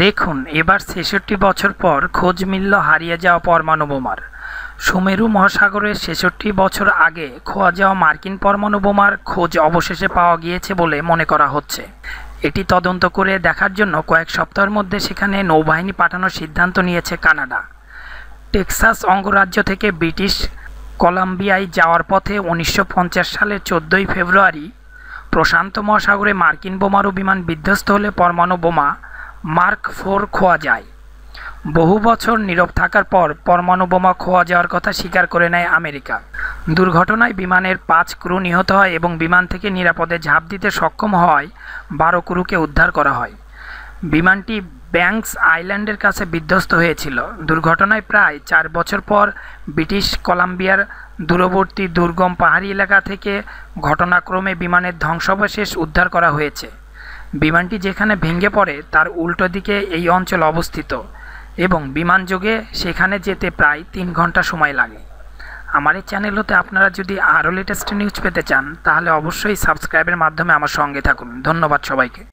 দেখুন এবার ছেষট্টি বছর পর খোঁজ মিলল হারিয়ে যাওয়া পরমাণু বোমার সুমেরু মহাসাগরের ছেষট্টি বছর আগে খোয়া যাওয়া মার্কিন পরমাণু বোমার খোঁজ অবশেষে পাওয়া গিয়েছে বলে মনে করা হচ্ছে এটি তদন্ত করে দেখার জন্য কয়েক সপ্তাহের মধ্যে সেখানে নৌবাহিনী পাঠানোর সিদ্ধান্ত নিয়েছে কানাডা টেক্সাস অঙ্গরাজ্য থেকে ব্রিটিশ কলাম্বিয়ায় যাওয়ার পথে উনিশশো সালের চোদ্দোই ফেব্রুয়ারি প্রশান্ত মহাসাগরে মার্কিন বোমারু বিমান বিধ্বস্ত হলে পরমাণু বোমা মার্ক ফোর খোয়া যায় বহু বছর নীরব থাকার পর পরমাণু বোমা খোয়া যাওয়ার কথা স্বীকার করে নেয় আমেরিকা দুর্ঘটনায় বিমানের পাঁচ ক্রু নিহত হয় এবং বিমান থেকে নিরাপদে ঝাঁপ দিতে সক্ষম হয় বারো ক্রুকে উদ্ধার করা হয় বিমানটি ব্যাংকস আইল্যান্ডের কাছে বিধ্বস্ত হয়েছিল দুর্ঘটনায় প্রায় চার বছর পর ব্রিটিশ কলাম্বিয়ার দূরবর্তী দুর্গম পাহাড়ি এলাকা থেকে ঘটনাক্রমে বিমানের ধ্বংসাবশেষ উদ্ধার করা হয়েছে বিমানটি যেখানে ভেঙে পড়ে তার উল্টো দিকে এই অঞ্চল অবস্থিত এবং বিমান যোগে সেখানে যেতে প্রায় তিন ঘন্টা সময় লাগে আমার এই চ্যানেল হতে আপনারা যদি আরও লেটেস্ট নিউজ পেতে চান তাহলে অবশ্যই সাবস্ক্রাইবের মাধ্যমে আমার সঙ্গে থাকুন ধন্যবাদ সবাইকে